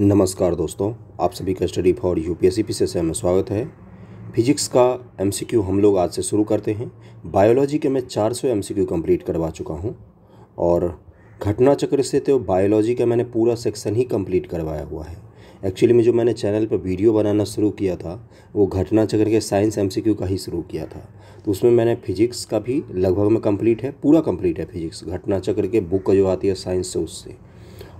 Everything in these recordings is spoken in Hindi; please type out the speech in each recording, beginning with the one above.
नमस्कार दोस्तों आप सभी का स्टडी फॉर यूपीएससी पी से हमें स्वागत है फिजिक्स का एमसीक्यू हम लोग आज से शुरू करते हैं बायोलॉजी के मैं 400 एमसीक्यू कंप्लीट करवा चुका हूं और घटना चक्र से तो बायोलॉजी का मैंने पूरा सेक्शन ही कंप्लीट करवाया हुआ है एक्चुअली में जो मैंने चैनल पर वीडियो बनाना शुरू किया था वो घटना चक्र के साइंस क्यू का ही शुरू किया था तो उसमें मैंने फिजिक्स का भी लगभग में कम्प्लीट है पूरा कम्प्लीट है फिजिक्स घटना चक्र के बुक जो आती है साइंस से उससे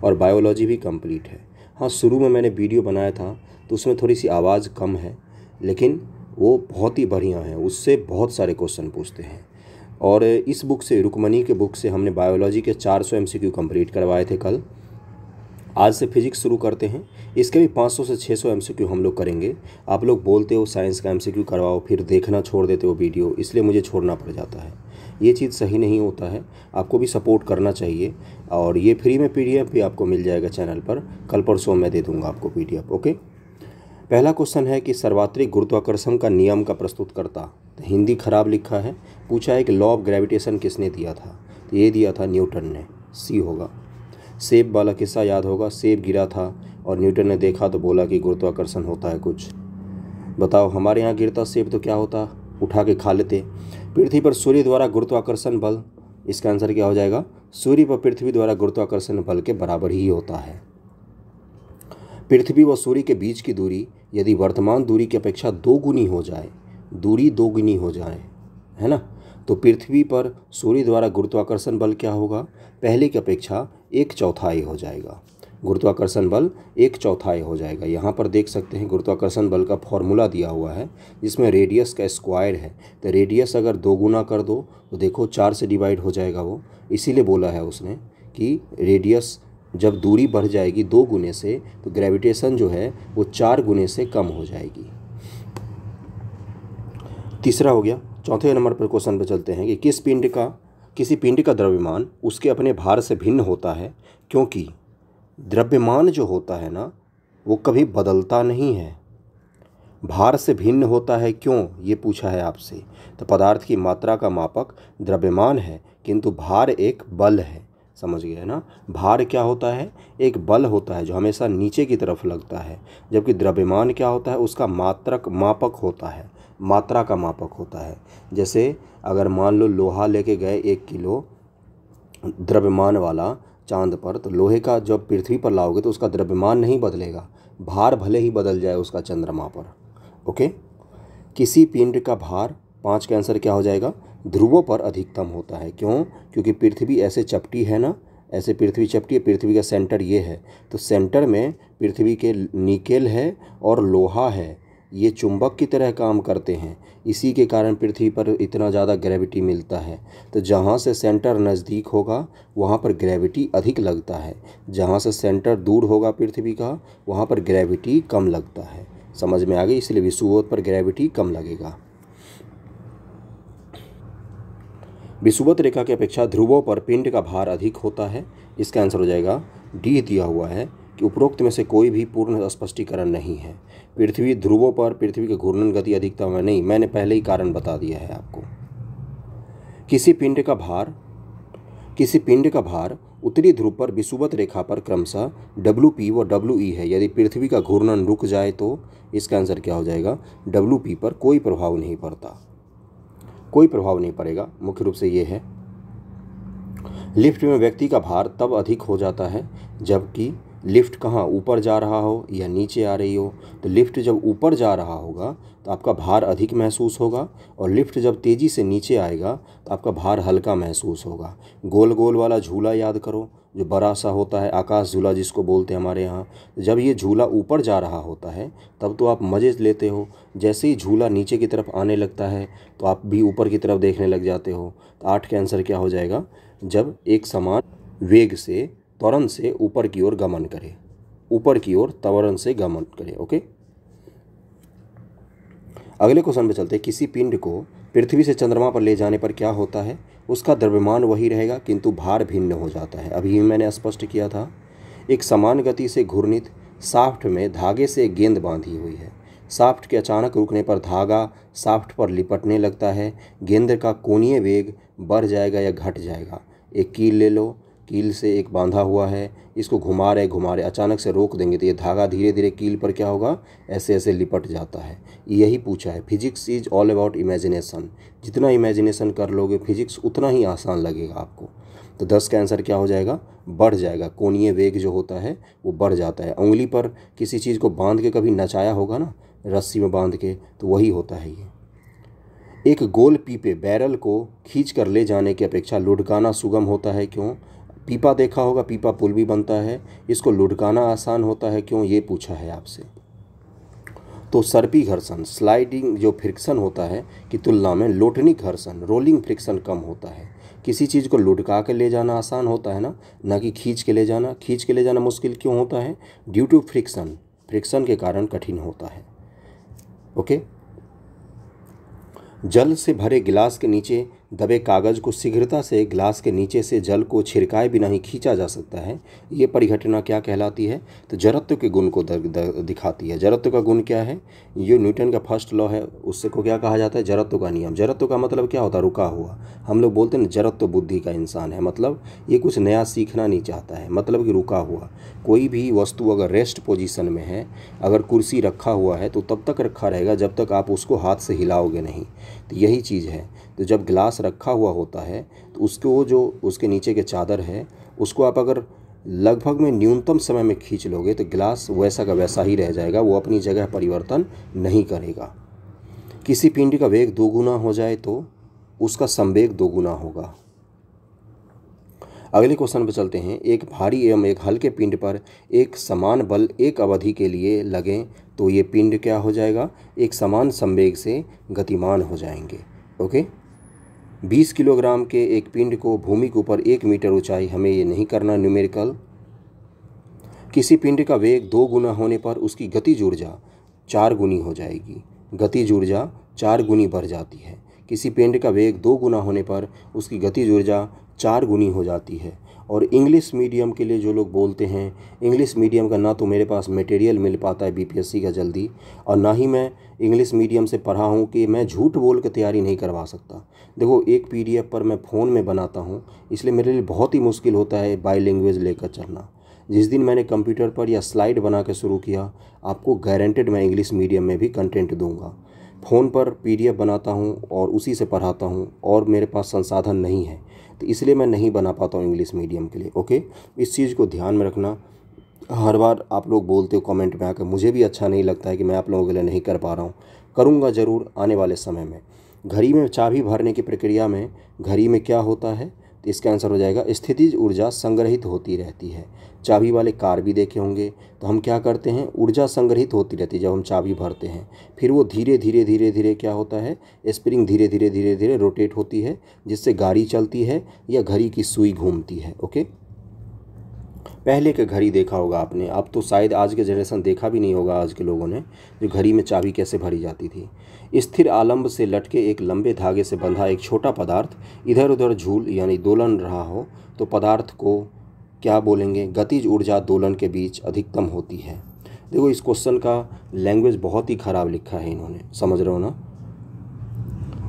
और बायोलॉजी भी कम्प्लीट है हाँ शुरू में मैंने वीडियो बनाया था तो उसमें थोड़ी सी आवाज़ कम है लेकिन वो बहुत ही बढ़िया है उससे बहुत सारे क्वेश्चन पूछते हैं और इस बुक से रुकमनी के बुक से हमने बायोलॉजी के 400 सौ क्यू कंप्लीट करवाए थे कल आज से फिजिक्स शुरू करते हैं इसके भी 500 से 600 क्यू हम लोग करेंगे आप लोग बोलते हो साइंस का क्यू करवाओ फिर देखना छोड़ देते हो वीडियो इसलिए मुझे छोड़ना पड़ जाता है ये चीज़ सही नहीं होता है आपको भी सपोर्ट करना चाहिए और ये फ्री में पी भी आपको मिल जाएगा चैनल पर कल परसों मैं दे दूँगा आपको पी ओके पहला क्वेश्चन है कि सर्वात्रिक गुरुत्वाकर्षण का नियम का प्रस्तुतकर्ता तो हिंदी खराब लिखा है पूछा है कि लॉ ऑफ ग्रेविटेशन किसने दिया था तो ये दिया था न्यूटन ने सी होगा सेब वाला किस्सा याद होगा सेब गिरा था और न्यूटन ने देखा तो बोला कि गुरुत्वाकर्षण होता है कुछ बताओ हमारे यहाँ गिरता सेब तो क्या होता उठा के खा लेते पृथ्वी पर सूर्य द्वारा गुरुत्वाकर्षण बल इसका आंसर क्या हो जाएगा सूर्य पर पृथ्वी द्वारा गुरुत्वाकर्षण बल के बराबर ही होता है पृथ्वी व सूर्य के बीच की दूरी यदि वर्तमान दूरी की अपेक्षा दोगुनी हो जाए दूरी दोगुनी हो जाए है ना तो पृथ्वी पर सूर्य द्वारा गुरुत्वाकर्षण बल क्या होगा पहले की अपेक्षा एक चौथाई हो जाएगा गुरुत्वाकर्षण बल एक चौथाई हो जाएगा यहाँ पर देख सकते हैं गुरुत्वाकर्षण बल का फॉर्मूला दिया हुआ है जिसमें रेडियस का स्क्वायर है तो रेडियस अगर दो गुना कर दो तो देखो चार से डिवाइड हो जाएगा वो इसीलिए बोला है उसने कि रेडियस जब दूरी बढ़ जाएगी दो गुने से तो ग्रेविटेशन जो है वो चार गुने से कम हो जाएगी तीसरा हो गया चौथे नंबर पर क्वेश्चन पर चलते हैं कि किस पिंड का किसी पिंड का द्रव्यमान उसके अपने भार से भिन्न होता है क्योंकि द्रव्यमान जो होता है ना वो कभी बदलता नहीं है भार से भिन्न होता है क्यों ये पूछा है आपसे तो पदार्थ की मात्रा का मापक द्रव्यमान है किंतु भार एक बल है समझ गए ना भार क्या होता है एक बल होता है जो हमेशा नीचे की तरफ लगता है जबकि द्रव्यमान क्या होता है उसका मात्रक मापक होता है मात्रा का मापक होता है जैसे अगर मान लो लोहा लेके गए एक किलो द्रव्यमान वाला चांद पर तो लोहे का जब पृथ्वी पर लाओगे तो उसका द्रव्यमान नहीं बदलेगा भार भले ही बदल जाए उसका चंद्रमा पर ओके किसी पिंड का भार पाँच का आंसर क्या हो जाएगा ध्रुवों पर अधिकतम होता है क्यों क्योंकि पृथ्वी ऐसे चपटी है ना ऐसे पृथ्वी चपटी है पृथ्वी का सेंटर ये है तो सेंटर में पृथ्वी के निकेल है और लोहा है ये चुंबक की तरह काम करते हैं इसी के कारण पृथ्वी पर इतना ज़्यादा ग्रेविटी मिलता है तो जहाँ से सेंटर नज़दीक होगा वहाँ पर ग्रेविटी अधिक लगता है जहाँ से सेंटर दूर होगा पृथ्वी का वहाँ पर ग्रेविटी कम लगता है समझ में आ गई इसलिए विश्ववोध पर ग्रेविटी कम लगेगा विषुवत रेखा की अपेक्षा ध्रुवों पर पिंड का भार अधिक होता है इसका आंसर हो जाएगा डी दिया हुआ है कि उपरोक्त में से कोई भी पूर्ण स्पष्टीकरण नहीं है पृथ्वी ध्रुवों पर पृथ्वी के घूर्णन गति अधिकतम है नहीं मैंने पहले ही कारण बता दिया है आपको किसी पिंड का भार किसी पिंड का भार उत्तरी ध्रुव पर विषुवत रेखा पर क्रमशः डब्ल्यू पी व डब्ल्यू ई e है यदि पृथ्वी का घूर्णन रुक जाए तो इसका आंसर क्या हो जाएगा डब्ल्यू पी पर कोई प्रभाव नहीं पड़ता कोई प्रभाव नहीं पड़ेगा मुख्य रूप से ये है लिफ्ट में व्यक्ति का भार तब अधिक हो जाता है जबकि लिफ्ट कहाँ ऊपर जा रहा हो या नीचे आ रही हो तो लिफ्ट जब ऊपर जा रहा होगा तो आपका भार अधिक महसूस होगा और लिफ्ट जब तेज़ी से नीचे आएगा तो आपका भार हल्का महसूस होगा गोल गोल वाला झूला याद करो जो बड़ा सा होता है आकाश झूला जिसको बोलते हैं हमारे यहाँ जब ये झूला ऊपर जा रहा होता है तब तो आप मज़े लेते हो जैसे ही झूला नीचे की तरफ आने लगता है तो आप भी ऊपर की तरफ देखने लग जाते हो तो आठ के आंसर क्या हो जाएगा जब एक समान वेग से त्वरण से ऊपर की ओर गमन करे ऊपर की ओर त्वरण से गमन करे ओके अगले क्वेश्चन पे चलते किसी पिंड को पृथ्वी से चंद्रमा पर ले जाने पर क्या होता है उसका द्रव्यमान वही रहेगा किंतु भार भिन्न हो जाता है अभी मैंने स्पष्ट किया था एक समान गति से घूर्णित साफ्ट में धागे से गेंद बांधी हुई है साफ्ट के अचानक रुकने पर धागा साफ्ट पर लिपटने लगता है गेंद का कोणीय वेग बढ़ जाएगा या घट जाएगा एक कील ले लो कील से एक बांधा हुआ है इसको घुमा रहे घुमा रहे अचानक से रोक देंगे तो ये धागा धीरे धीरे कील पर क्या होगा ऐसे ऐसे लिपट जाता है यही पूछा है physics is all about imagination जितना इमेजिनेशन कर लोगे फिजिक्स उतना ही आसान लगेगा आपको तो दस का आंसर क्या हो जाएगा बढ़ जाएगा कोनीय वेग जो होता है वो बढ़ जाता है उंगली पर किसी चीज़ को बांध के कभी नचाया होगा ना रस्सी में बांध के तो वही होता है ये एक गोल पीपे बैरल को खींच कर ले जाने की अपेक्षा लुढ़काना सुगम होता है क्यों पीपा देखा होगा पीपा पुल भी बनता है इसको लुढ़काना आसान होता है क्यों ये पूछा है आपसे तो सर्पी घर्षण स्लाइडिंग जो फ्रिक्शन होता है की तुलना में लोटनी घर्षण रोलिंग फ्रिक्शन कम होता है किसी चीज़ को लुढ़का के ले जाना आसान होता है ना ना कि खींच के ले जाना खींच के ले जाना मुश्किल क्यों होता है ड्यू टू फ्रिक्शन फ्रिक्शन के कारण कठिन होता है ओके जल से भरे गिलास के नीचे दबे कागज़ को शीघ्रता से ग्लास के नीचे से जल को छिड़काए बिना ही खींचा जा सकता है ये परिघटना क्या कहलाती है तो जड़त्व के गुण को दर, दर, दिखाती है जड़त्व का गुण क्या है ये न्यूटन का फर्स्ट लॉ है उससे को क्या कहा जाता है जड़त्व का नियम जड़त्व का मतलब क्या होता है रुका हुआ हम लोग बोलते हैं जड़त्व बुद्धि का इंसान है मतलब ये कुछ नया सीखना नहीं चाहता है मतलब कि रुका हुआ कोई भी वस्तु अगर रेस्ट पोजिशन में है अगर कुर्सी रखा हुआ है तो तब तक रखा रहेगा जब तक आप उसको हाथ से हिलाओगे नहीं तो यही चीज़ है तो जब गिलास रखा हुआ होता है तो उसके वो जो उसके नीचे के चादर है उसको आप अगर लगभग में न्यूनतम समय में खींच लोगे तो गिलास वैसा का वैसा ही रह जाएगा वो अपनी जगह परिवर्तन नहीं करेगा किसी पिंड का वेग दोगुना हो जाए तो उसका संवेग दोगुना होगा अगले क्वेश्चन पर चलते हैं एक भारी एवं एक हल्के पिंड पर एक समान बल एक अवधि के लिए लगें तो ये पिंड क्या हो जाएगा एक समान संवेग से गतिमान हो जाएंगे ओके 20 किलोग्राम के एक पिंड को भूमि के ऊपर एक मीटर ऊंचाई हमें ये नहीं करना न्यूमेरिकल किसी पिंड का वेग दो गुना होने पर उसकी गतिज ऊर्जा चार गुनी हो जाएगी गतिज ऊर्जा चार गुनी बढ़ जाती है किसी पिंड का वेग दो गुना होने पर उसकी गतिज ऊर्जा चार गुनी हो जाती है और इंग्लिश मीडियम के लिए जो लोग बोलते हैं इंग्लिश मीडियम का ना तो मेरे पास मटेरियल मिल पाता है बीपीएससी का जल्दी और ना ही मैं इंग्लिश मीडियम से पढ़ा हूँ कि मैं झूठ बोल के तैयारी नहीं करवा सकता देखो एक पीडीएफ पर मैं फ़ोन में बनाता हूँ इसलिए मेरे लिए बहुत ही मुश्किल होता है बाई लैंग्वेज लेकर चलना जिस दिन मैंने कंप्यूटर पर या स्लाइड बना के शुरू किया आपको गारंटेड मैं इंग्लिश मीडियम में भी कंटेंट दूंगा फ़ोन पर पीडीएफ बनाता हूँ और उसी से पढ़ाता हूँ और मेरे पास संसाधन नहीं है तो इसलिए मैं नहीं बना पाता हूँ इंग्लिश मीडियम के लिए ओके इस चीज़ को ध्यान में रखना हर बार आप लोग बोलते हो कमेंट में आकर मुझे भी अच्छा नहीं लगता है कि मैं आप लोगों के लिए नहीं कर पा रहा हूँ करूँगा ज़रूर आने वाले समय में घड़ी में चाबी भरने की प्रक्रिया में घड़ी में क्या होता है तो इसका आंसर हो जाएगा स्थितिज ऊर्जा संग्रहित होती रहती है चाबी वाले कार भी देखे होंगे तो हम क्या करते हैं ऊर्जा संग्रहित होती रहती है जब हम चाबी भरते हैं फिर वो धीरे धीरे धीरे धीरे क्या होता है स्प्रिंग धीरे धीरे धीरे धीरे रोटेट होती है जिससे गाड़ी चलती है या घड़ी की सुई घूमती है ओके पहले के घड़ी देखा होगा आपने अब तो शायद आज के जनरेशन देखा भी नहीं होगा आज के लोगों ने जो घड़ी में चाबी कैसे भरी जाती थी स्थिर आलम्ब से लटके एक लंबे धागे से बंधा एक छोटा पदार्थ इधर उधर झूल यानी दोलन रहा हो तो पदार्थ को क्या बोलेंगे गतिज ऊर्जा दोलन के बीच अधिकतम होती है देखो इस क्वेश्चन का लैंग्वेज बहुत ही ख़राब लिखा है इन्होंने समझ रहे हो ना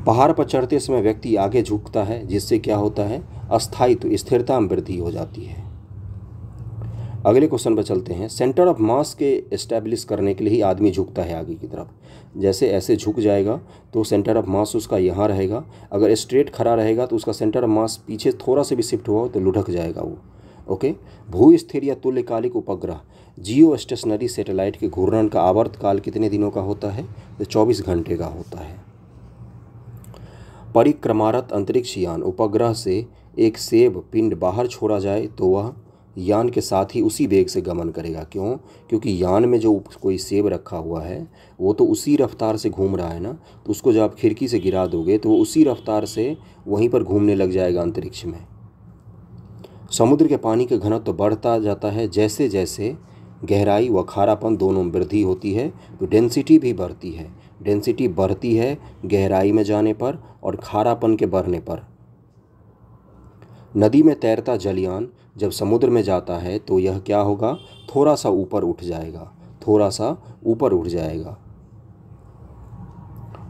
पहाड़ पर चढ़ते समय व्यक्ति आगे झुकता है जिससे क्या होता है अस्थायित्व स्थिरता में वृद्धि हो जाती है अगले क्वेश्चन पर चलते हैं सेंटर ऑफ मास के इस्टेब्लिश करने के लिए ही आदमी झुकता है आगे की तरफ जैसे ऐसे झुक जाएगा तो सेंटर ऑफ मास उसका यहाँ रहेगा अगर स्ट्रेट खड़ा रहेगा तो उसका सेंटर ऑफ मास पीछे थोड़ा सा भी शिफ्ट हुआ तो लुढ़क जाएगा वो ओके भू स्थिर या तुल्यकालिक उपग्रह जियो स्टेशनरी सेटेलाइट के घूर्णन का आवर्त काल कितने दिनों का होता है तो चौबीस घंटे का होता है परिक्रमारत अंतरिक्ष यान उपग्रह से एक सेब पिंड बाहर छोड़ा जाए तो वह यान के साथ ही उसी वेग से गमन करेगा क्यों क्योंकि यान में जो कोई सेब रखा हुआ है वो तो उसी रफ्तार से घूम रहा है ना तो उसको जब आप खिड़की से गिरा दोगे तो वो उसी रफ्तार से वहीं पर घूमने लग जाएगा अंतरिक्ष में समुद्र के पानी का घनत्व तो बढ़ता जाता है जैसे जैसे गहराई व खारापन दोनों में वृद्धि होती है तो डेंसिटी भी बढ़ती है डेंसिटी बढ़ती है गहराई में जाने पर और खारापन के बढ़ने पर नदी में तैरता जलियान जब समुद्र में जाता है तो यह क्या होगा थोड़ा सा ऊपर उठ जाएगा थोड़ा सा ऊपर उठ जाएगा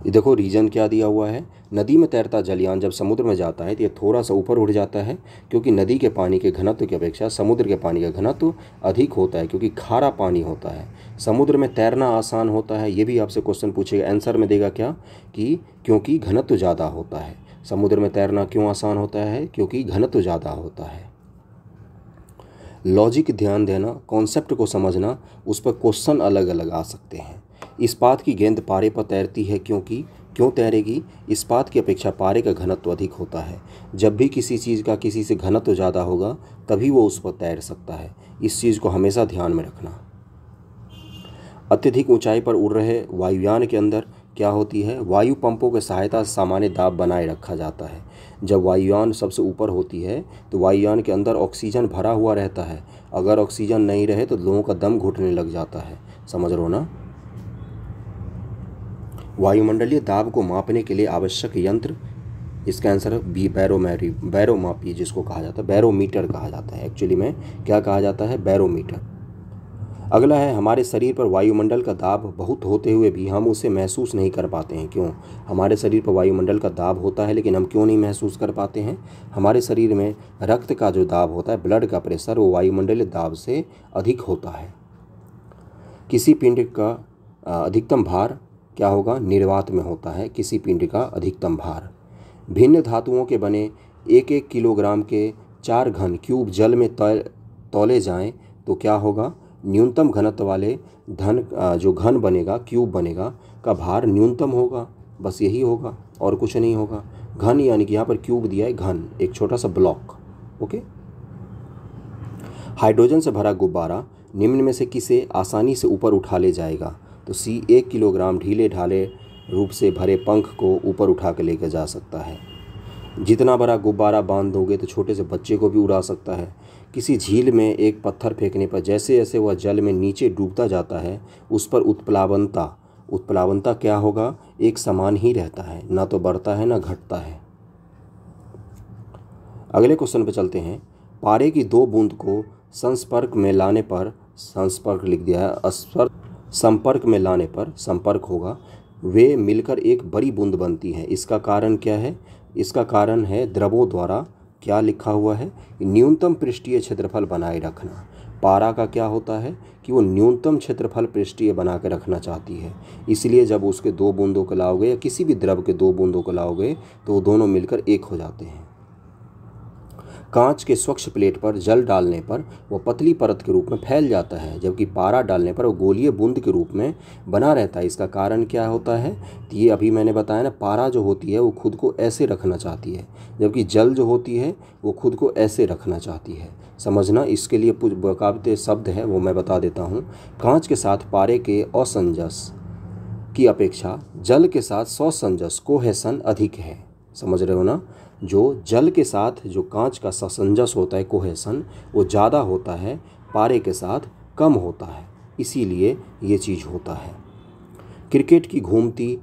ये देखो रीजन क्या दिया हुआ है नदी में तैरता जलयान जब समुद्र में जाता है तो यह थोड़ा सा ऊपर उठ जाता है क्योंकि नदी के पानी के घनत्व की अपेक्षा समुद्र के पानी का घनत्व अधिक होता है क्योंकि खारा पानी होता है समुद्र में तैरना आसान होता है ये भी आपसे क्वेश्चन पूछेगा आंसर में देगा क्या कि क्योंकि घनत्व ज़्यादा होता है समुद्र में तैरना क्यों आसान होता है क्योंकि घनत्व ज़्यादा होता है लॉजिक ध्यान देना कॉन्सेप्ट को समझना उस पर क्वेश्चन अलग अलग आ सकते हैं इस पात की गेंद पारे पर तैरती है क्योंकि क्यों तैरेगी इस पात की अपेक्षा पारे का घनत्व अधिक होता है जब भी किसी चीज़ का किसी से घनत्व ज़्यादा होगा तभी वो उस पर तैर सकता है इस चीज़ को हमेशा ध्यान में रखना अत्यधिक ऊंचाई पर उड़ रहे वायुयान के अंदर क्या होती है वायु पंपों के सहायता सामान्य दाब बनाए रखा जाता है जब वायुयान सबसे ऊपर होती है तो वायुयान के अंदर ऑक्सीजन भरा हुआ रहता है अगर ऑक्सीजन नहीं रहे तो लोगों का दम घुटने लग जाता है समझ रहो ना वायुमंडलीय दाब को मापने के लिए आवश्यक यंत्र इसका आंसर बी बैरोमैरी बैरोमापी जिसको कहा जाता है बैरोमीटर कहा जाता है एक्चुअली में क्या कहा जाता है बैरोमीटर अगला है हमारे शरीर पर वायुमंडल का दाब बहुत होते हुए भी हम उसे महसूस नहीं कर पाते हैं क्यों हमारे शरीर पर वायुमंडल का दाब होता है लेकिन हम क्यों नहीं महसूस कर पाते हैं हमारे शरीर में रक्त का जो दाब होता है ब्लड का प्रेशर वो वायुमंडलीय दाब से अधिक होता है किसी पिंड का अधिकतम भार क्या होगा निर्वात में होता है किसी पिंड का अधिकतम भार भिन्न धातुओं के बने एक एक किलोग्राम के चार घन क्यूब जल में तौले जाएं तो क्या होगा न्यूनतम घनत्व वाले धन जो घन बनेगा क्यूब बनेगा का भार न्यूनतम होगा बस यही होगा और कुछ नहीं होगा घन यानी कि यहाँ पर क्यूब दिया है घन एक छोटा सा ब्लॉक ओके हाइड्रोजन से भरा गुब्बारा निम्न में से किसे आसानी से ऊपर उठा ले जाएगा तो सी एक किलोग्राम ढीले ढाले रूप से भरे पंख को ऊपर उठा कर लेकर जा सकता है जितना बड़ा गुब्बारा बांध दोगे तो छोटे से बच्चे को भी उड़ा सकता है किसी झील में एक पत्थर फेंकने पर जैसे जैसे वह जल में नीचे डूबता जाता है उस पर उत्प्लावनता उत्प्लावनता क्या होगा एक समान ही रहता है ना तो बढ़ता है ना घटता है अगले क्वेश्चन पर चलते हैं पारे की दो बूंद को संस्पर्क में लाने पर संस्पर्क लिख दिया है अस्पर्क संपर्क में लाने पर संपर्क होगा वे मिलकर एक बड़ी बूंद बनती है इसका कारण क्या है इसका कारण है द्रवों द्वारा क्या लिखा हुआ है न्यूनतम पृष्ठीय क्षेत्रफल बनाए रखना पारा का क्या होता है कि वो न्यूनतम क्षेत्रफल पृष्ठीय बना के रखना चाहती है इसलिए जब उसके दो बूंदों को लाओगे या किसी भी द्रव के दो बूंदों को लाओगे तो वो दोनों मिलकर एक हो जाते हैं कांच के स्वच्छ प्लेट पर जल डालने पर वह पतली परत के रूप में फैल जाता है जबकि पारा डालने पर वह गोलीय बूंद के रूप में बना रहता है इसका कारण क्या होता है तो ये अभी मैंने बताया ना पारा जो होती है वो खुद को ऐसे रखना चाहती है जबकि जल जो होती है वो खुद को ऐसे रखना चाहती है समझना इसके लिए कुछ बकाबते शब्द है वो मैं बता देता हूँ कांच के साथ पारे के असंजस की अपेक्षा जल के साथ सौसंजस कोहेसन अधिक है समझ रहे हो ना जो जल के साथ जो कांच का ससंजस होता है कोहेसन वो ज़्यादा होता है पारे के साथ कम होता है इसीलिए ये चीज़ होता है क्रिकेट की घूमती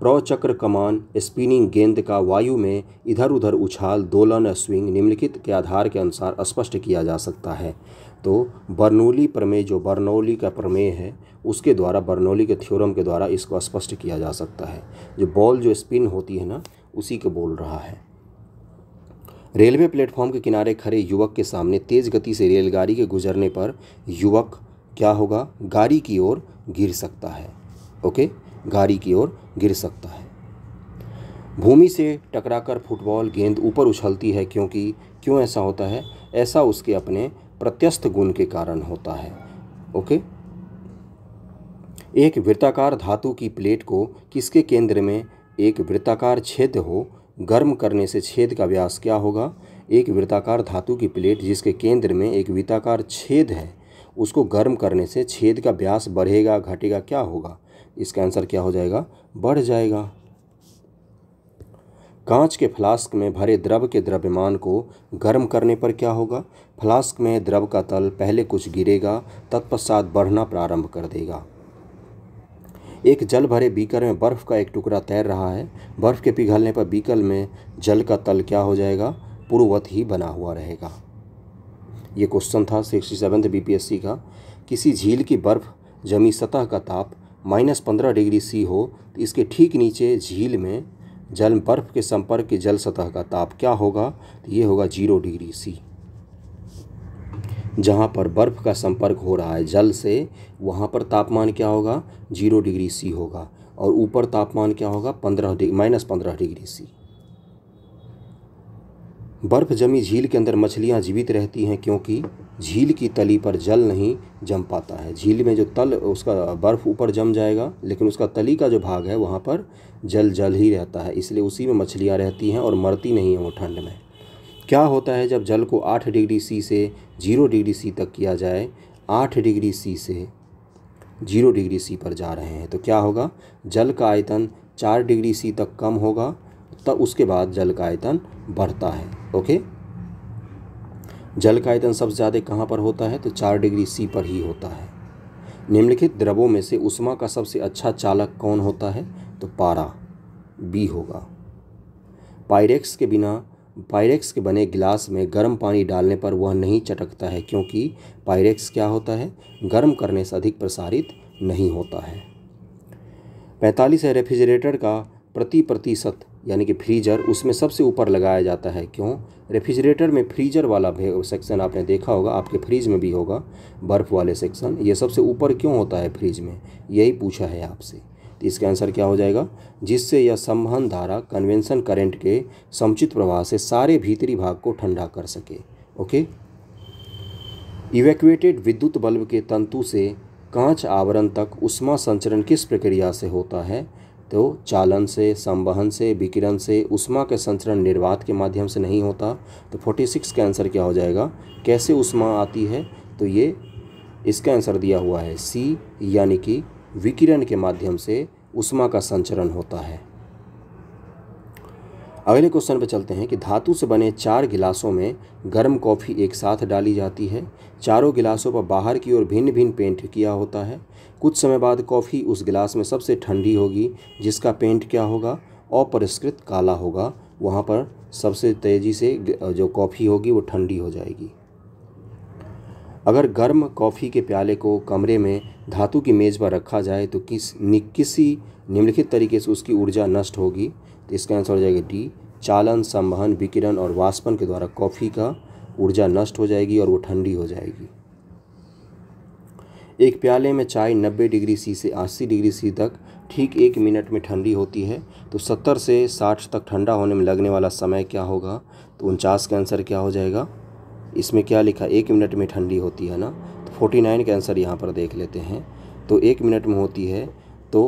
प्रचक्र कमान स्पिनिंग गेंद का वायु में इधर उधर उछाल दोलन स्विंग निम्नलिखित के आधार के अनुसार स्पष्ट किया जा सकता है तो बर्नौली प्रमेय जो बर्नौली का प्रमेय है उसके द्वारा बर्नौली के थ्योरम के द्वारा इसको स्पष्ट किया जा सकता है जो बॉल जो स्पिन होती है ना उसी को बोल रहा है रेलवे प्लेटफॉर्म के किनारे खड़े युवक के सामने तेज़ गति से रेलगाड़ी के गुजरने पर युवक क्या होगा गाड़ी की ओर गिर सकता है ओके गाड़ी की ओर गिर सकता है भूमि से टकराकर फुटबॉल गेंद ऊपर उछलती है क्योंकि क्यों ऐसा होता है ऐसा उसके अपने प्रत्यस्त गुण के कारण होता है ओके एक वृत्ताकार धातु की प्लेट को किसके केंद्र में एक वृत्ताकार छेद हो गर्म करने से छेद का व्यास क्या होगा एक वृत्ताकार धातु की प्लेट जिसके केंद्र में एक वृत्ताकार छेद है उसको गर्म करने से छेद का व्यास बढ़ेगा घटेगा क्या होगा इसका आंसर क्या हो जाएगा बढ़ जाएगा कांच के फ्लास्क में भरे द्रव के द्रव्यमान को गर्म करने पर क्या होगा फ्लास्क में द्रव का तल पहले कुछ गिरेगा तत्पश्चात बढ़ना प्रारंभ कर देगा एक जल भरे बीकर में बर्फ़ का एक टुकड़ा तैर रहा है बर्फ़ के पिघलने पर बीकर में जल का तल क्या हो जाएगा पूर्ववत ही बना हुआ रहेगा ये क्वेश्चन था सिक्सटी सेवन्थ बी का किसी झील की बर्फ़ जमी सतह का ताप माइनस पंद्रह डिग्री सी हो तो इसके ठीक नीचे झील में जल बर्फ़ के संपर्क की जल सतह का ताप क्या होगा तो ये होगा जीरो डिग्री सी जहाँ पर बर्फ़ का संपर्क हो रहा है जल से वहाँ पर तापमान क्या होगा जीरो डिग्री सी होगा और ऊपर तापमान क्या होगा पंद्रह डिग्री माइनस पंद्रह डिग्री सी बर्फ़ जमी झील के अंदर मछलियाँ जीवित रहती हैं क्योंकि झील की तली पर जल नहीं जम पाता है झील में जो तल उसका बर्फ़ ऊपर जम जाएगा लेकिन उसका तली का जो भाग है वहाँ पर जल जल ही रहता है इसलिए उसी में मछलियाँ रहती हैं और मरती नहीं हैं वो ठंड में क्या होता है जब जल को आठ डिग्री सी से जीरो डिग्री सी तक किया जाए आठ डिग्री सी से जीरो डिग्री सी पर जा रहे हैं तो क्या होगा जल का आयतन चार डिग्री सी तक कम होगा तब तो उसके बाद जल का आयतन बढ़ता है ओके जल का आयतन सबसे ज़्यादा कहाँ पर होता है तो चार डिग्री सी पर ही होता है निम्नलिखित द्रवों में से उष्मा का सबसे अच्छा चालक कौन होता है तो पारा बी होगा पायरेक्स के बिना पायरेक्स के बने गिलास में गर्म पानी डालने पर वह नहीं चटकता है क्योंकि पायरेक्स क्या होता है गर्म करने से अधिक प्रसारित नहीं होता है पैंतालीस है रेफ्रिजरेटर का प्रति प्रतिशत यानी कि फ्रीजर उसमें सबसे ऊपर लगाया जाता है क्यों रेफ्रिजरेटर में फ्रीजर वाला सेक्शन आपने देखा होगा आपके फ्रीज में भी होगा बर्फ़ वाले सेक्शन ये सबसे ऊपर क्यों होता है फ्रीज में यही पूछा है आपसे तो इसका आंसर क्या हो जाएगा जिससे यह संवहन धारा कन्वेंशन करंट के समुचित प्रवाह से सारे भीतरी भाग को ठंडा कर सके ओके इवेक्यूएटेड विद्युत बल्ब के तंतु से कांच आवरण तक उष्मा संचरण किस प्रक्रिया से होता है तो चालन से संवहन से विकिरण से उष्मा के संचरण निर्वात के माध्यम से नहीं होता तो 46 का आंसर क्या हो जाएगा कैसे उष्मा आती है तो ये इसका आंसर दिया हुआ है सी यानी कि विकिरण के माध्यम से उष्मा का संचरण होता है अगले क्वेश्चन पर चलते हैं कि धातु से बने चार गिलासों में गर्म कॉफ़ी एक साथ डाली जाती है चारों गिलासों पर बाहर की ओर भिन्न भिन्न पेंट किया होता है कुछ समय बाद कॉफ़ी उस गिलास में सबसे ठंडी होगी जिसका पेंट क्या होगा अपरिष्कृत काला होगा वहाँ पर सबसे तेज़ी से जो कॉफ़ी होगी वो ठंडी हो जाएगी अगर गर्म कॉफ़ी के प्याले को कमरे में धातु की मेज़ पर रखा जाए तो किस नि, किसी निम्नलिखित तरीके से उसकी ऊर्जा नष्ट होगी तो इसका आंसर हो जाएगा डी चालन संवहन विकिरण और वाष्पन के द्वारा कॉफ़ी का ऊर्जा नष्ट हो जाएगी और वो ठंडी हो जाएगी एक प्याले में चाय 90 डिग्री सी से 80 डिग्री सी तक ठीक एक मिनट में ठंडी होती है तो 70 से 60 तक ठंडा होने में लगने वाला समय क्या होगा तो उनचास का आंसर क्या हो जाएगा इसमें क्या लिखा एक मिनट में ठंडी होती है ना तो फोर्टी नाइन के आंसर यहाँ पर देख लेते हैं तो एक मिनट में होती है तो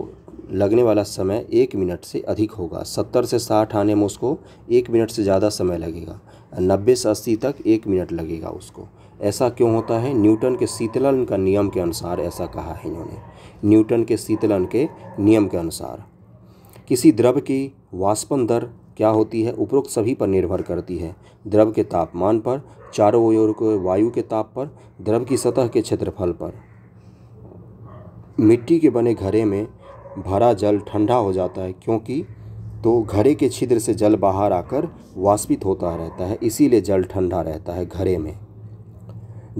लगने वाला समय एक मिनट से अधिक होगा सत्तर से साठ आने में उसको एक मिनट से ज़्यादा समय लगेगा नब्बे से अस्सी तक एक मिनट लगेगा उसको ऐसा क्यों होता है न्यूटन के शीतलन का नियम के अनुसार ऐसा कहा है इन्होंने न्यूटन के शीतलन के नियम के अनुसार किसी द्रव की वाष्पन दर क्या होती है उपरोक्त सभी पर निर्भर करती है द्रव के तापमान पर चारों ओर के वायु के ताप पर द्रव की सतह के क्षेत्रफल पर मिट्टी के बने घरे में भरा जल ठंडा हो जाता है क्योंकि तो घरे के छिद्र से जल बाहर आकर वाष्पित होता रहता है इसीलिए जल ठंडा रहता है घरे में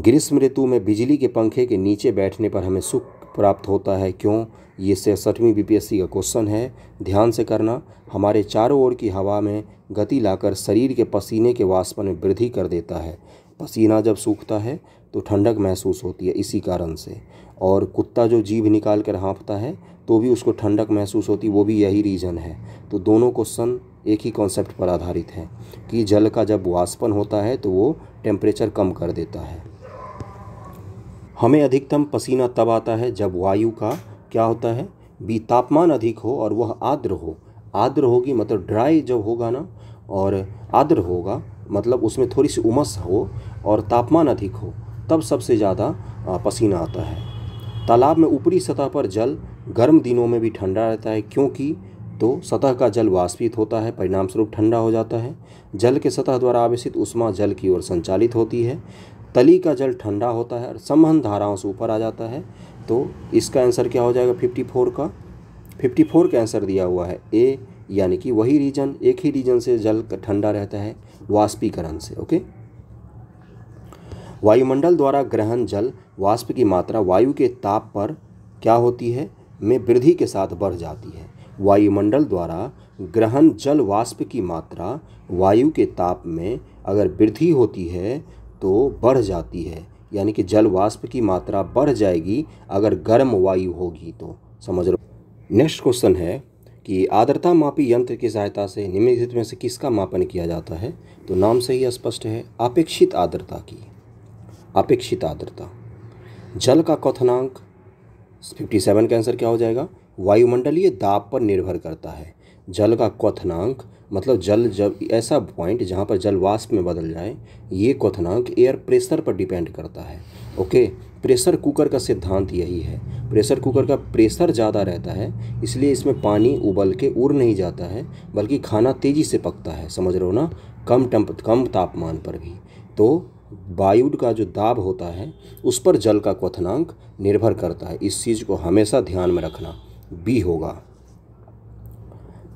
ग्रीष्म ऋतु में बिजली के पंखे के नीचे बैठने पर हमें सुख प्राप्त होता है क्यों ये सड़सठवीं बीपीएससी का क्वेश्चन है ध्यान से करना हमारे चारों ओर की हवा में गति लाकर शरीर के पसीने के वाष्पन में वृद्धि कर देता है पसीना जब सूखता है तो ठंडक महसूस होती है इसी कारण से और कुत्ता जो जीभ निकाल कर हाँफता है तो भी उसको ठंडक महसूस होती वो भी यही रीज़न है तो दोनों क्वेश्चन एक ही कॉन्सेप्ट पर आधारित है कि जल का जब वाष्पन होता है तो वो टेम्परेचर कम कर देता है हमें अधिकतम पसीना तब आता है जब वायु का क्या होता है बी तापमान अधिक हो और वह आर्द्र हो आर्द्र होगी मतलब ड्राई जब होगा ना और आर्द्र होगा मतलब उसमें थोड़ी सी उमस हो और तापमान अधिक हो तब सबसे ज़्यादा पसीना आता है तालाब में ऊपरी सतह पर जल गर्म दिनों में भी ठंडा रहता है क्योंकि तो सतह का जल वाष्पित होता है परिणामस्वरूप ठंडा हो जाता है जल के सतह द्वारा आवेशित उष्मा जल की ओर संचालित होती है तली का जल ठंडा होता है और संबंध धाराओं से ऊपर आ जाता है तो इसका आंसर क्या हो जाएगा फिफ्टी फोर का फिफ्टी फोर का आंसर दिया हुआ है ए यानी कि वही रीजन एक ही रीजन से जल ठंडा रहता है वाष्पीकरण से ओके वायुमंडल द्वारा ग्रहण जल वाष्प की मात्रा वायु के ताप पर क्या होती है में वृद्धि के साथ बढ़ जाती है वायुमंडल द्वारा ग्रहण जल वाष्प की मात्रा वायु के ताप में अगर वृद्धि होती है तो बढ़ जाती है यानी कि जल वाष्प की मात्रा बढ़ जाएगी अगर गर्म वायु होगी तो समझ लो नेक्स्ट क्वेश्चन है कि आर्द्रता मापी यंत्र की सहायता से निम्नलिखित में से किसका मापन किया जाता है तो नाम से ही स्पष्ट है अपेक्षित आर्द्रता की अपेक्षित आर्द्रता जल का कथनांक 57 के आंसर क्या हो जाएगा वायुमंडलीय दाब पर निर्भर करता है जल का क्वथनांक मतलब जल जब ऐसा पॉइंट जहाँ पर जल वाष्प में बदल जाए ये क्वथनांक एयर प्रेशर पर डिपेंड करता है ओके प्रेशर कुकर का सिद्धांत यही है प्रेशर कुकर का प्रेशर ज़्यादा रहता है इसलिए इसमें पानी उबल के उड़ नहीं जाता है बल्कि खाना तेज़ी से पकता है समझ रहे हो ना कम टम्प कम तापमान पर भी तो वायु का जो दाब होता है उस पर जल का क्वथनांक निर्भर करता है इस चीज़ को हमेशा ध्यान में रखना बी होगा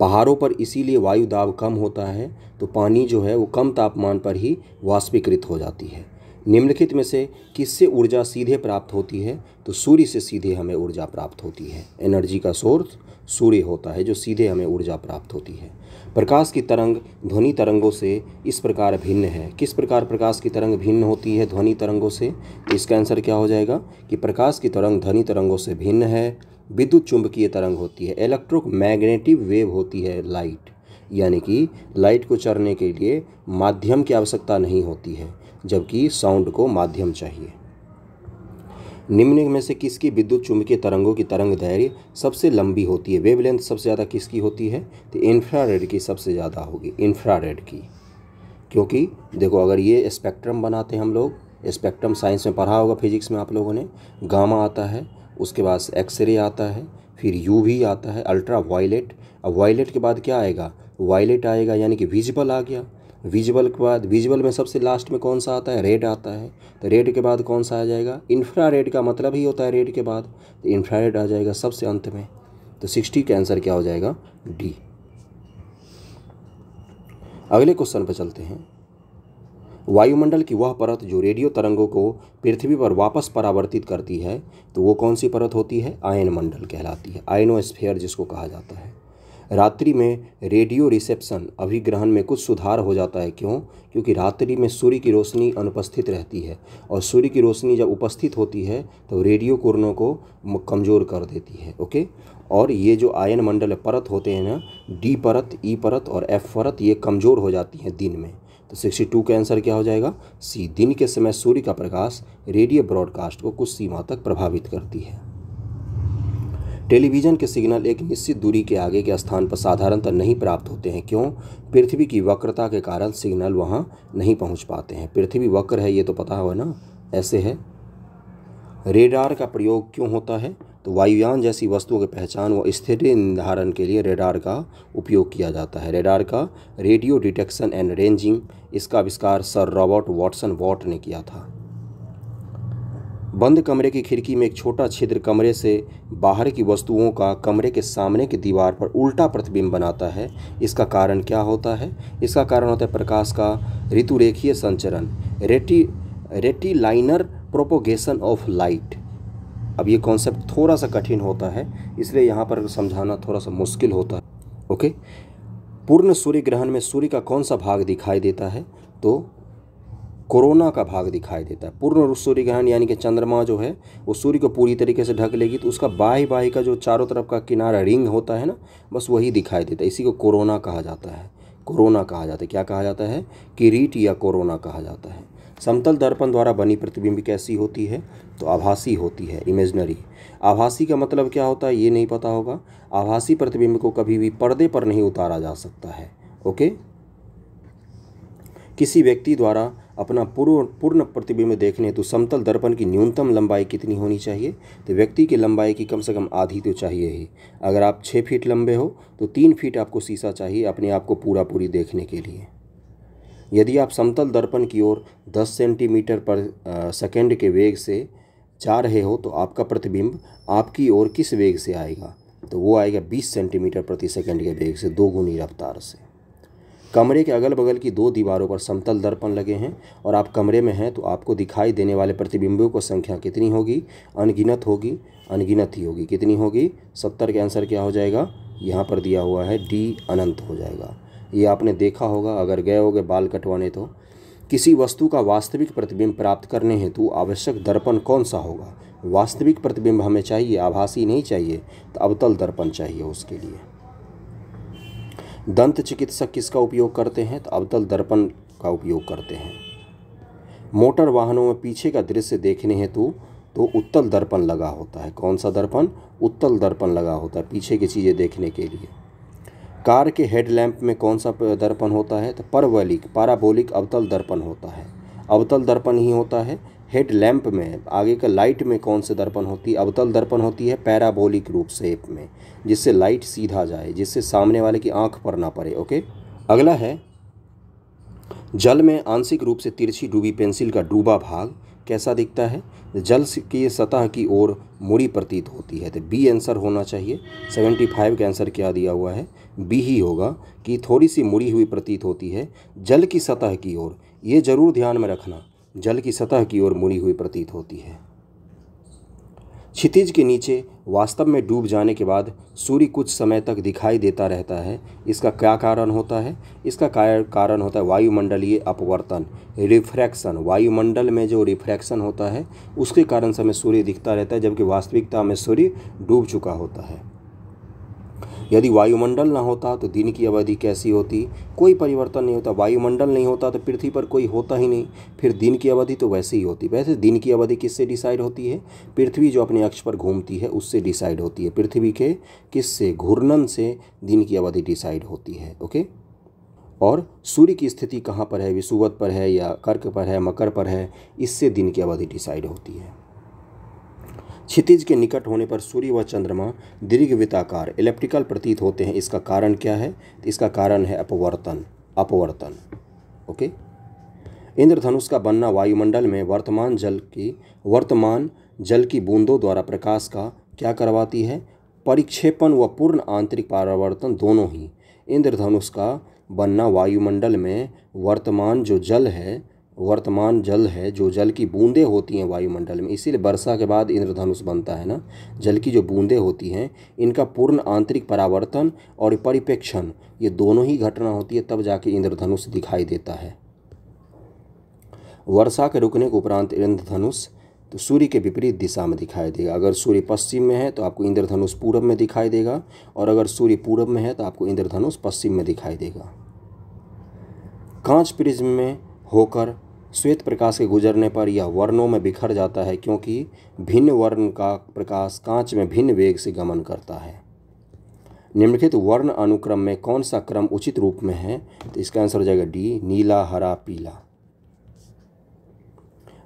पहाड़ों पर इसीलिए वायु दाब कम होता है तो पानी जो है वो कम तापमान पर ही वाष्पीकृत हो जाती है निम्नलिखित में से किससे ऊर्जा सीधे प्राप्त होती है तो सूर्य से सीधे हमें ऊर्जा प्राप्त होती है एनर्जी का सोर्स सूर्य होता है जो सीधे हमें ऊर्जा प्राप्त होती है प्रकाश की तरंग ध्वनि तरंगों से इस प्रकार भिन्न है किस प्रकार प्रकाश की तरंग भिन्न होती है ध्वनि तरंगों से तो इसका आंसर क्या हो जाएगा कि प्रकाश की तरंग ध्वनि तरंगों से भिन्न है विद्युत चुंबकीय तरंग होती है मैग्नेटिव वेव होती है लाइट यानी कि लाइट को चरने के लिए माध्यम की आवश्यकता नहीं होती है जबकि साउंड को माध्यम चाहिए निम्न में से किसकी विद्युत चुंबकीय तरंगों की तरंग दैर्य सबसे लंबी होती है वेवलेंथ सबसे ज़्यादा किसकी होती है तो इंफ्रारेड की सबसे ज़्यादा होगी इंफ्रारेड की क्योंकि देखो अगर ये स्पेक्ट्रम बनाते हैं हम लोग स्पेक्ट्रम साइंस में पढ़ा होगा फिजिक्स में आप लोगों ने गामा आता है उसके बाद एक्सरे आता है फिर यू भी आता है अल्ट्रा वायलेट अब वायलेट के बाद क्या आएगा वायलेट आएगा यानी कि विजिबल आ गया विजिबल के बाद विजिबल में सबसे लास्ट में कौन सा आता है रेड आता है तो रेड के बाद कौन सा आ जाएगा इंफ्रा रेड का मतलब ही होता है रेड के बाद तो इन्फ्रा रेड आ जाएगा सबसे अंत में तो सिक्सटी का आंसर क्या हो जाएगा डी अगले क्वेश्चन पर चलते हैं वायुमंडल की वह परत जो रेडियो तरंगों को पृथ्वी पर वापस परावर्तित करती है तो वो कौन सी परत होती है आयन मंडल कहलाती है आयनोस्फेयर जिसको कहा जाता है रात्रि में रेडियो रिसेप्शन अभिग्रहण में कुछ सुधार हो जाता है क्यों क्योंकि रात्रि में सूर्य की रोशनी अनुपस्थित रहती है और सूर्य की रोशनी जब उपस्थित होती है तो रेडियो कुरनों को कमज़ोर कर देती है ओके और ये जो आयन मंडल परत होते हैं ना डी परत ई परत और एफ परत ये कमज़ोर हो जाती हैं दिन में तो 62 का आंसर क्या हो जाएगा सी दिन के समय सूर्य का प्रकाश रेडियो ब्रॉडकास्ट को कुछ सीमा तक प्रभावित करती है टेलीविज़न के सिग्नल एक निश्चित दूरी के आगे के स्थान पर साधारणतः नहीं प्राप्त होते हैं क्यों पृथ्वी की वक्रता के कारण सिग्नल वहाँ नहीं पहुँच पाते हैं पृथ्वी वक्र है ये तो पता हो ना ऐसे है रेडार का प्रयोग क्यों होता है तो वायुयान जैसी वस्तुओं की पहचान व स्थिति निर्धारण के लिए रेडार का उपयोग किया जाता है रेडार का रेडियो डिटेक्शन एंड रेंजिंग इसका आविष्कार सर रॉबर्ट वॉटसन वॉट ने किया था बंद कमरे की खिड़की में एक छोटा छिद्र कमरे से बाहर की वस्तुओं का कमरे के सामने की दीवार पर उल्टा प्रतिबिंब बनाता है इसका कारण क्या होता है इसका कारण होता है प्रकाश का ऋतुरेखीय संचरण रेटी रेटीलाइनर प्रोपोगेशन ऑफ लाइट अब ये कॉन्सेप्ट थोड़ा सा कठिन होता है इसलिए यहाँ पर समझाना थोड़ा सा मुश्किल होता है ओके पूर्ण सूर्य ग्रहण में सूर्य का कौन सा भाग दिखाई देता है तो कोरोना का भाग दिखाई देता है पूर्ण सूर्य ग्रहण यानी कि चंद्रमा जो है वो सूर्य को पूरी तरीके से ढक लेगी तो उसका बाही बाही का जो चारों तरफ का किनारा रिंग होता है ना बस वही दिखाई देता है इसी को कोरोना कहा जाता है कोरोना कहा जाता है क्या कहा जाता है किरीट या कोरोना कहा जाता है समतल दर्पण द्वारा बनी प्रतिबिंब कैसी होती है तो आभासी होती है इमेजनरी आभासी का मतलब क्या होता है ये नहीं पता होगा आभासी प्रतिबिंब को कभी भी पर्दे पर नहीं उतारा जा सकता है ओके किसी व्यक्ति द्वारा अपना पूर्व पूर्ण प्रतिबिंब देखने तो समतल दर्पण की न्यूनतम लंबाई कितनी होनी चाहिए तो व्यक्ति की लंबाई की कम से कम आधी तो चाहिए ही अगर आप छः फीट लंबे हो तो तीन फीट आपको शीशा चाहिए अपने आप को पूरा पूरी देखने के लिए यदि आप समतल दर्पण की ओर 10 सेंटीमीटर पर सेकेंड के वेग से जा रहे हो तो आपका प्रतिबिंब आपकी ओर किस वेग से आएगा तो वो आएगा 20 सेंटीमीटर प्रति सेकंड के वेग से दो गुनी रफ्तार से कमरे के अगल बगल की दो दीवारों पर समतल दर्पण लगे हैं और आप कमरे में हैं तो आपको दिखाई देने वाले प्रतिबिंबों की संख्या कितनी होगी अनगिनत होगी अनगिनत ही होगी कितनी होगी सत्तर के आंसर क्या हो जाएगा यहाँ पर दिया हुआ है डी अनंत हो जाएगा ये आपने देखा होगा अगर गए होगे बाल कटवाने तो किसी वस्तु का वास्तविक प्रतिबिंब प्राप्त करने हेतु आवश्यक दर्पण कौन सा होगा वास्तविक प्रतिबिंब हमें चाहिए आभासी नहीं चाहिए तो अवतल दर्पण चाहिए उसके लिए दंत चिकित्सक किसका उपयोग करते हैं तो अवतल दर्पण का उपयोग करते हैं मोटर वाहनों में पीछे का दृश्य देखने हेतु तो उत्तल दर्पण लगा होता है कौन सा दर्पण उत्तल दर्पण लगा होता है पीछे की चीज़ें देखने के लिए कार के हेडलैम्प में कौन सा दर्पण होता है तो परवलिक पाराबोलिक अवतल दर्पण होता है अवतल दर्पण ही होता है हेड लैम्प में आगे का लाइट में कौन से दर्पण होती है अवतल दर्पण होती है पैराबोलिक रूप सेप में जिससे लाइट सीधा जाए जिससे सामने वाले की आंख पर ना पड़े ओके अगला है जल में आंशिक रूप से तिरछी डूबी पेंसिल का डूबा भाग कैसा दिखता है जल की सतह की ओर मुड़ी प्रतीत होती है तो बी आंसर होना चाहिए फाइव का आंसर क्या दिया हुआ है बी ही होगा कि थोड़ी सी मुड़ी हुई प्रतीत होती है जल की सतह की ओर ये जरूर ध्यान में रखना जल की सतह की ओर मुड़ी हुई प्रतीत होती है क्षितिज के नीचे वास्तव में डूब जाने के बाद सूर्य कुछ समय तक दिखाई देता रहता है इसका क्या कारण होता है इसका कारण होता है वायुमंडलीय अपवर्तन रिफ्रैक्शन वायुमंडल में जो रिफ्रैक्शन होता है उसके कारण समय सूर्य दिखता रहता है जबकि वास्तविकता में सूर्य डूब चुका होता है यदि वायुमंडल ना होता तो दिन की अवधि कैसी होती कोई परिवर्तन नहीं होता वायुमंडल नहीं होता तो पृथ्वी पर कोई होता ही नहीं फिर दिन की अवधि तो वैसे ही होती वैसे दिन की अवधि किससे डिसाइड होती है पृथ्वी जो अपने अक्ष पर घूमती है उससे डिसाइड होती है पृथ्वी के किससे घूर्णन से दिन की अवधि डिसाइड होती है ओके और सूर्य की स्थिति कहाँ पर है विषुवत पर है या कर्क पर है मकर पर है इससे दिन की अवधि डिसाइड होती है क्षितिज के निकट होने पर सूर्य व चंद्रमा दीर्घवृत्ताकार इलेप्टिकल प्रतीत होते हैं इसका कारण क्या है इसका कारण है अपवर्तन अपवर्तन ओके इंद्रधनुष का बनना वायुमंडल में वर्तमान जल की वर्तमान जल की बूंदों द्वारा प्रकाश का क्या करवाती है परिक्षेपण व पूर्ण आंतरिक परावर्तन दोनों ही इंद्रधनुष का बनना वायुमंडल में वर्तमान जो जल है वर्तमान जल है जो जल की बूंदें होती हैं वायुमंडल में इसीलिए वर्षा के बाद इंद्रधनुष बनता है ना जल की जो बूंदें होती हैं इनका पूर्ण आंतरिक परावर्तन और परिपेक्षण ये दोनों ही घटना होती है तब जाके इंद्रधनुष दिखाई देता है वर्षा के रुकने के उपरांत इंद्रधनुष तो सूर्य के विपरीत दिशा में दिखाई देगा अगर सूर्य पश्चिम में है तो आपको इंद्रधनुष पूरब में दिखाई देगा और अगर सूर्य पूरब में है तो आपको इंद्रधनुष पश्चिम में दिखाई देगा कांच प्रिज्म में होकर श्वेत प्रकाश के गुजरने पर यह वर्णों में बिखर जाता है क्योंकि भिन्न वर्ण का प्रकाश कांच में भिन्न वेग से गमन करता है निम्नलिखित वर्ण अनुक्रम में कौन सा क्रम उचित रूप में है तो इसका आंसर हो जाएगा डी नीला हरा पीला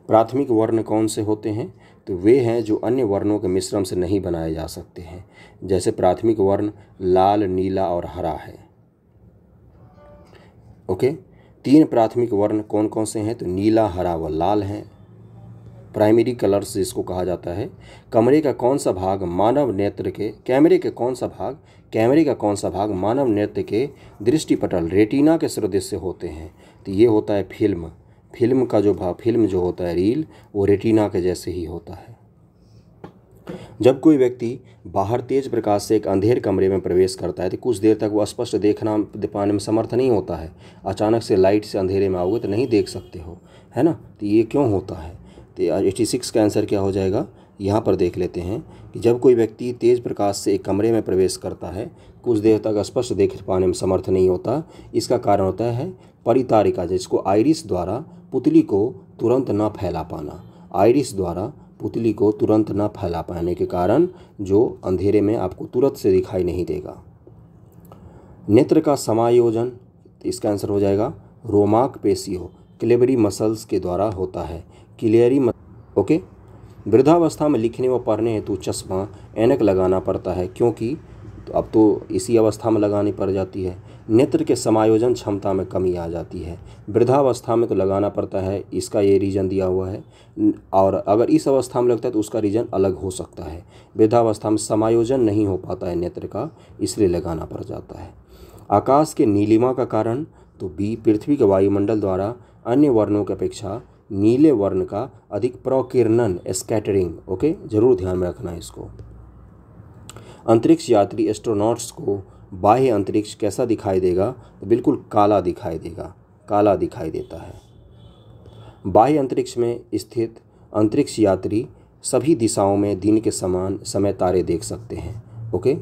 प्राथमिक वर्ण कौन से होते हैं तो वे हैं जो अन्य वर्णों के मिश्रण से नहीं बनाए जा सकते हैं जैसे प्राथमिक वर्ण लाल नीला और हरा है ओके तीन प्राथमिक वर्ण कौन कौन से हैं तो नीला हरा व लाल हैं प्राइमरी कलर्स जिसको कहा जाता है कमरे का कौन सा भाग मानव नेत्र के कैमरे के कौन सा भाग कैमरे का कौन सा भाग मानव नेत्र के दृष्टिपटल रेटिना के सदृश्य होते हैं तो ये होता है फिल्म फिल्म का जो भाग फिल्म जो होता है रील वो रेटिना के जैसे ही होता है जब कोई व्यक्ति बाहर तेज प्रकाश से एक अंधेर कमरे में प्रवेश करता है तो कुछ देर तक वो स्पष्ट देखना पाने में समर्थ नहीं होता है अचानक से लाइट से अंधेरे में आओगे तो नहीं देख सकते हो है ना तो ये क्यों होता है तो एटी सिक्स का आंसर क्या हो जाएगा यहाँ पर देख लेते हैं कि जब कोई व्यक्ति तेज प्रकाश से एक कमरे में प्रवेश करता है कुछ देर तक स्पष्ट देख पाने में समर्थ नहीं होता इसका कारण होता है परितारिका जिसको आयरिस द्वारा पुतली को तुरंत न फैला पाना आयरिस द्वारा पुतली को तुरंत ना फैला पाने के कारण जो अंधेरे में आपको तुरंत से दिखाई नहीं देगा नेत्र का समायोजन इसका आंसर हो जाएगा रोमाक पेशियो क्लेबरी मसल्स के द्वारा होता है क्लियरी ओके वृद्धावस्था में लिखने व पढ़ने हेतु चश्मा एनक लगाना पड़ता है क्योंकि तो अब तो इसी अवस्था में लगानी पड़ जाती है नेत्र के समायोजन क्षमता में कमी आ जाती है वृद्धावस्था में तो लगाना पड़ता है इसका ये रीज़न दिया हुआ है और अगर इस अवस्था में लगता है तो उसका रीज़न अलग हो सकता है वृद्धावस्था में समायोजन नहीं हो पाता है नेत्र का इसलिए लगाना पड़ जाता है आकाश के नीलिमा का कारण तो बी पृथ्वी के वायुमंडल द्वारा अन्य वर्णों की अपेक्षा नीले वर्ण का अधिक प्रकिरणन स्कैटरिंग ओके ज़रूर ध्यान में रखना है इसको अंतरिक्ष यात्री एस्ट्रोनॉट्स को बाह्य अंतरिक्ष कैसा दिखाई देगा तो बिल्कुल काला दिखाई देगा काला दिखाई देता है बाह्य अंतरिक्ष में स्थित अंतरिक्ष यात्री सभी दिशाओं में दिन के समान समय तारे देख सकते हैं ओके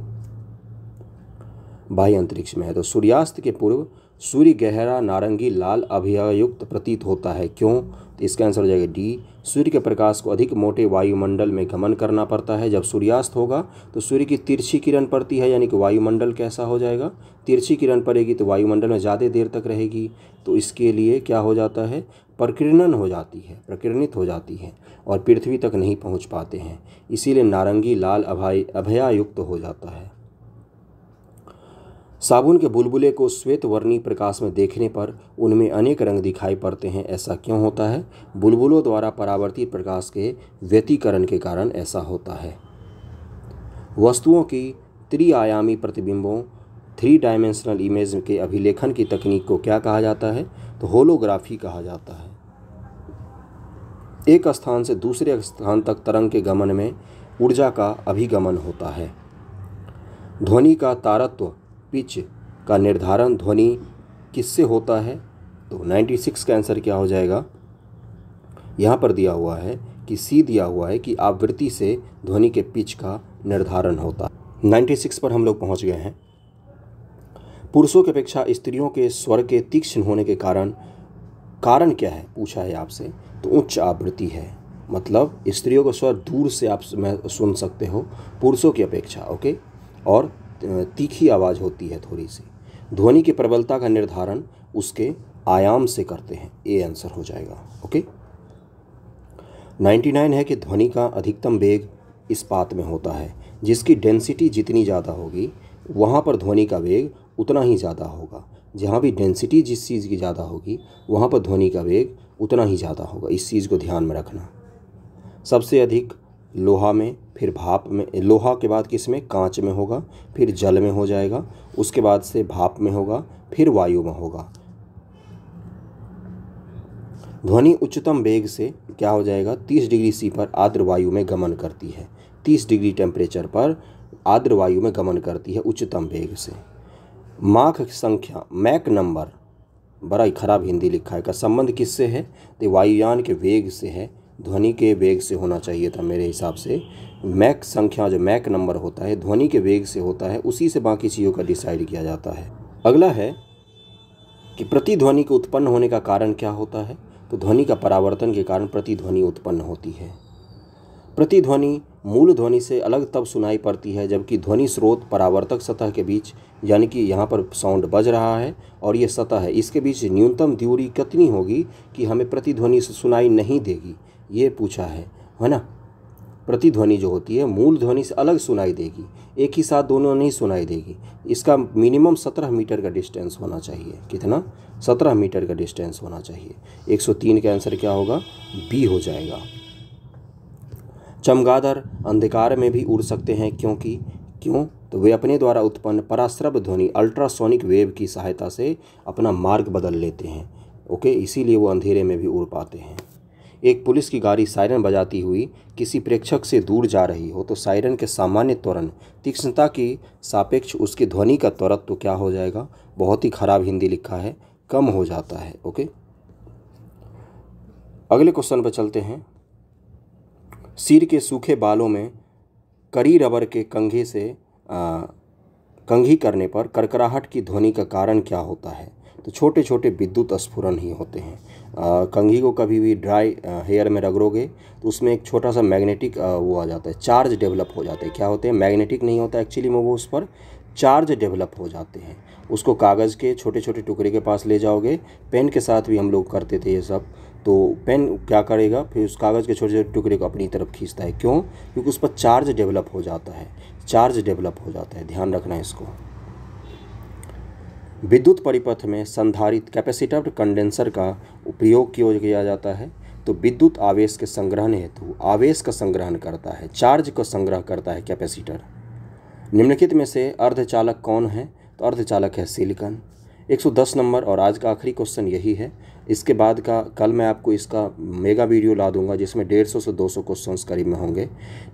बाह्य अंतरिक्ष में है तो सूर्यास्त के पूर्व सूर्य गहरा नारंगी लाल अभियुक्त प्रतीत होता है क्यों तो इसका आंसर हो जाएगा डी सूर्य के प्रकाश को अधिक मोटे वायुमंडल में गमन करना पड़ता है जब सूर्यास्त होगा तो सूर्य की तिरछी किरण पड़ती है यानी कि वायुमंडल कैसा हो जाएगा तिरछी किरण पड़ेगी तो वायुमंडल में ज़्यादा देर तक रहेगी तो इसके लिए क्या हो जाता है प्रकीर्णन हो जाती है प्रकीर्णित हो जाती है और पृथ्वी तक नहीं पहुँच पाते हैं इसीलिए नारंगी लाल अभाय अभयायुक्त हो जाता है साबुन के बुलबुले को श्वेत वर्णी प्रकाश में देखने पर उनमें अनेक रंग दिखाई पड़ते हैं ऐसा क्यों होता है बुलबुलों द्वारा परावर्तित प्रकाश के व्यतीकरण के कारण ऐसा होता है वस्तुओं की त्रिआयामी प्रतिबिंबों थ्री डायमेंशनल इमेज के अभिलेखन की तकनीक को क्या कहा जाता है तो होलोग्राफी कहा जाता है एक स्थान से दूसरे स्थान तक तरंग के गमन में ऊर्जा का अभिगमन होता है ध्वनि का तारत्व पिच का निर्धारण ध्वनि किससे होता है तो 96 का आंसर क्या हो जाएगा यहाँ पर दिया हुआ है कि सी दिया हुआ है कि आवृत्ति से ध्वनि के पिच का निर्धारण होता है सिक्स पर हम लोग पहुँच गए हैं पुरुषों की अपेक्षा स्त्रियों के स्वर के तीक्ष्ण होने के कारण कारण क्या है पूछा है आपसे तो उच्च आवृत्ति है मतलब स्त्रियों का स्वर दूर से आप सुन सकते हो पुरुषों की अपेक्षा ओके और तीखी आवाज़ होती है थोड़ी सी ध्वनि की प्रबलता का निर्धारण उसके आयाम से करते हैं ए आंसर हो जाएगा ओके 99 है कि ध्वनि का अधिकतम वेग इस पात में होता है जिसकी डेंसिटी जितनी ज़्यादा होगी वहाँ पर ध्वनि का वेग उतना ही ज़्यादा होगा जहाँ भी डेंसिटी जिस चीज़ की ज़्यादा होगी वहाँ पर ध्वनि का वेग उतना ही ज़्यादा होगा इस चीज़ को ध्यान में रखना सबसे अधिक लोहा में फिर भाप में लोहा के बाद किस में कांच में होगा फिर जल में हो जाएगा उसके बाद से भाप में होगा फिर वायु में होगा ध्वनि उच्चतम वेग से क्या हो जाएगा तीस डिग्री सी पर आर्द्र वायु में गमन करती है तीस डिग्री टेम्परेचर पर आर्द्र वायु में गमन करती है उच्चतम वेग से माख संख्या मैक नंबर बड़ा ही खराब हिंदी लिखा है का संबंध किससे है तो वायुयान के वेग से है ध्वनि के वेग से होना चाहिए था मेरे हिसाब से मैक संख्या जो मैक नंबर होता है ध्वनि के वेग से होता है उसी से बाकी चीज़ों का डिसाइड किया जाता है अगला है कि प्रतिध्वनि के उत्पन्न होने का कारण क्या होता है तो ध्वनि का परावर्तन के कारण प्रतिध्वनि उत्पन्न होती है प्रतिध्वनि मूल ध्वनि से अलग तब सुनाई पड़ती है जबकि ध्वनि स्रोत परावर्तक सतह के बीच यानी कि यहाँ पर साउंड बज रहा है और ये सतह है इसके बीच न्यूनतम दूरी कितनी होगी कि हमें प्रतिध्वनि सुनाई नहीं देगी ये पूछा है है ना प्रतिध्वनि जो होती है मूल ध्वनि से अलग सुनाई देगी एक ही साथ दोनों नहीं सुनाई देगी इसका मिनिमम सत्रह मीटर का डिस्टेंस होना चाहिए कितना सत्रह मीटर का डिस्टेंस होना चाहिए एक सौ तीन का आंसर क्या होगा बी हो जाएगा चमगादर अंधकार में भी उड़ सकते हैं क्योंकि क्यों तो वे अपने द्वारा उत्पन्न पराश्रव ध्वनि अल्ट्रासोनिक वेव की सहायता से अपना मार्ग बदल लेते हैं ओके इसीलिए वो अंधेरे में भी उड़ पाते हैं एक पुलिस की गाड़ी सायरन बजाती हुई किसी प्रेक्षक से दूर जा रही हो तो सायरन के सामान्य त्वरण तीक्ष्णता की सापेक्ष उसकी ध्वनि का त्वरत तो क्या हो जाएगा बहुत ही खराब हिंदी लिखा है कम हो जाता है ओके अगले क्वेश्चन पर चलते हैं सिर के सूखे बालों में करी रबर के कंघे से आ, कंघी करने पर करकराहट की ध्वनि का कारण क्या होता है तो छोटे छोटे विद्युत स्फुरन ही होते हैं कंघी को कभी भी ड्राई हेयर में रगड़ोगे तो उसमें एक छोटा सा मैग्नेटिक वो आ जाता है चार्ज डेवलप हो जाते हैं क्या होते हैं मैग्नेटिक नहीं होता एक्चुअली में वो उस पर चार्ज डेवलप हो जाते हैं उसको कागज़ के छोटे छोटे टुकड़े के पास ले जाओगे पेन के साथ भी हम लोग करते थे ये सब तो पेन क्या करेगा फिर उस कागज़ के छोटे छोटे टुकड़े को अपनी तरफ खींचता है क्यों क्योंकि उस पर चार्ज डेवलप हो जाता है चार्ज डेवलप हो जाता है ध्यान रखना इसको विद्युत परिपथ में संधारित कैपेसिटर कंडेंसर का उपयोग किया जाता है तो विद्युत आवेश के संग्रहण हेतु आवेश का संग्रहण करता है चार्ज का संग्रह करता है कैपेसिटर निम्नलिखित में से अर्धचालक कौन है तो अर्धचालक है सिलिकन 110 नंबर और आज का आखिरी क्वेश्चन यही है इसके बाद का कल मैं आपको इसका मेगा वीडियो ला दूंगा जिसमें 150 से 200 क्वेश्चन करीब में होंगे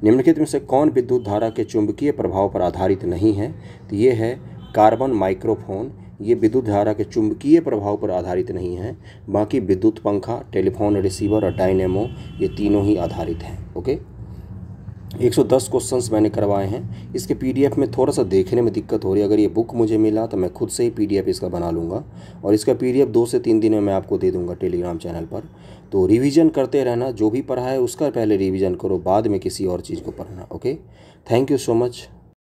निम्नलिखित में से कौन विद्युत धारा के चुंबकीय प्रभाव पर आधारित नहीं है तो ये है कार्बन माइक्रोफोन ये विद्युत धारा के चुंबकीय प्रभाव पर आधारित नहीं है बाकी विद्युत पंखा टेलीफोन रिसीवर और डायनेमो ये तीनों ही आधारित हैं ओके 110 क्वेश्चंस मैंने करवाए हैं इसके पीडीएफ में थोड़ा सा देखने में दिक्कत हो रही है अगर ये बुक मुझे मिला तो मैं खुद से ही पीडीएफ इसका बना लूँगा और इसका पीडीएफ दो से तीन दिन में मैं आपको दे दूँगा टेलीग्राम चैनल पर तो रिवीजन करते रहना जो भी पढ़ा है उसका पहले रिवीजन करो बाद में किसी और चीज़ को पढ़ना okay thank you so much